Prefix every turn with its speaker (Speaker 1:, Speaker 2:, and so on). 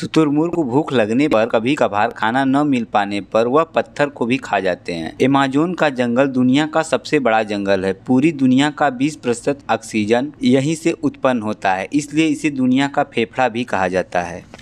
Speaker 1: शुतुरमुर्ग को भूख लगने पर कभी कभार खाना न मिल पाने पर वह पत्थर को भी खा जाते हैं एमेजोन का जंगल दुनिया का सबसे बड़ा जंगल है पूरी दुनिया का 20 प्रतिशत ऑक्सीजन यहीं से उत्पन्न होता है इसलिए इसे दुनिया का फेफड़ा भी कहा जाता है